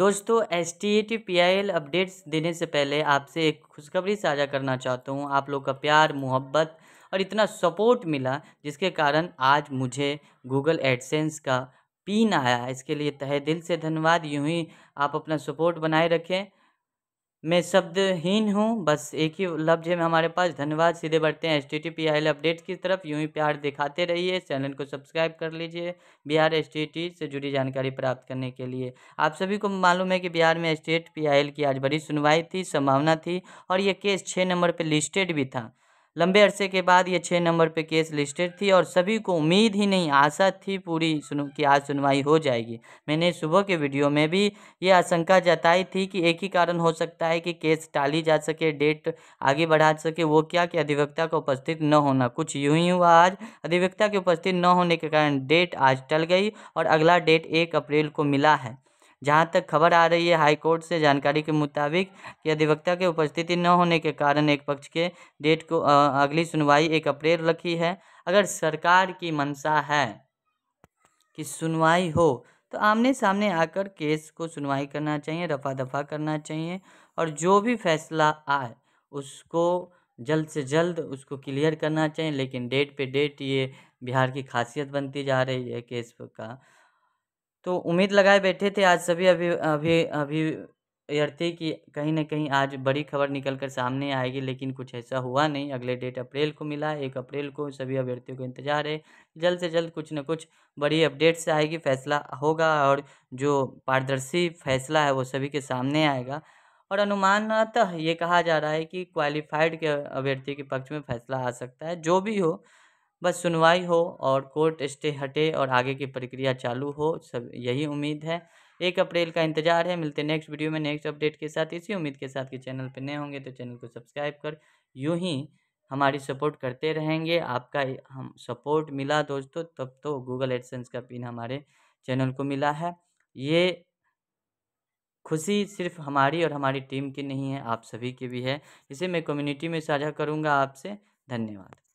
दोस्तों S T T P I L updates देने से पहले आपसे एक खुशखबरी साझा करना चाहता हूँ आप लोग का प्यार मोहब्बत और इतना सपोर्ट मिला जिसके कारण आज मुझे गूगल एडसेंस का पिन आया इसके लिए तहे दिल से धन्यवाद यूँ ही आप अपना सपोर्ट बनाए रखें मैं शब्दहीन हूँ बस एक ही लफ्ज है हमारे पास धन्यवाद सीधे बढ़ते हैं S T T P I L update की तरफ यूं ही प्यार दिखाते रहिए चैनल को सब्सक्राइब कर लीजिए बिहार एस टी टी से जुड़ी जानकारी प्राप्त करने के लिए आप सभी को मालूम है कि बिहार में स्टेट पी आई एल की आज बड़ी सुनवाई थी संभावना थी और यह केस छः नंबर पर लिस्टेड भी था लंबे अरसे के बाद ये छः नंबर पे केस लिस्टेड थी और सभी को उम्मीद ही नहीं आशा थी पूरी सुनो कि आज सुनवाई हो जाएगी मैंने सुबह के वीडियो में भी ये आशंका जताई थी कि एक ही कारण हो सकता है कि केस टाली जा सके डेट आगे बढ़ा सके वो क्या कि अधिवक्ता का उपस्थित न होना कुछ यूं ही हुआ आज अधिवक्ता के उपस्थित न होने के कारण डेट आज टल गई और अगला डेट एक अप्रैल को मिला है जहां तक खबर आ रही है हाईकोर्ट से जानकारी के मुताबिक कि अधिवक्ता के उपस्थिति न होने के कारण एक पक्ष के डेट को अगली सुनवाई एक अप्रैल रखी है अगर सरकार की मंशा है कि सुनवाई हो तो आमने सामने आकर केस को सुनवाई करना चाहिए रफा दफा करना चाहिए और जो भी फैसला आए उसको जल्द से जल्द उसको क्लियर करना चाहिए लेकिन डेट पे डेट ये बिहार की खासियत बनती जा रही है केस का तो उम्मीद लगाए बैठे थे आज सभी अभी अभी अभी अभ्यर्थी की कहीं ना कहीं आज बड़ी खबर निकल कर सामने आएगी लेकिन कुछ ऐसा हुआ नहीं अगले डेट अप्रैल को मिला है एक अप्रैल को सभी अभ्यर्थियों को इंतजार है जल्द से जल्द कुछ न कुछ बड़ी अपडेट से आएगी फैसला होगा और जो पारदर्शी फैसला है वो सभी के सामने आएगा और अनुमानतः ये कहा जा रहा है कि क्वालिफाइड के अभ्यर्थी के पक्ष में फैसला आ सकता है जो भी हो बस सुनवाई हो और कोर्ट स्टे हटे और आगे की प्रक्रिया चालू हो सब यही उम्मीद है एक अप्रैल का इंतजार है मिलते नेक्स्ट वीडियो में नेक्स्ट अपडेट के साथ इसी उम्मीद के साथ कि चैनल पर नए होंगे तो चैनल को सब्सक्राइब कर यूँ ही हमारी सपोर्ट करते रहेंगे आपका हम सपोर्ट मिला दोस्तों तब तो गूगल एडसेंस का पिन हमारे चैनल को मिला है ये खुशी सिर्फ हमारी और हमारी टीम की नहीं है आप सभी की भी है इसे मैं कम्युनिटी में साझा करूँगा आपसे धन्यवाद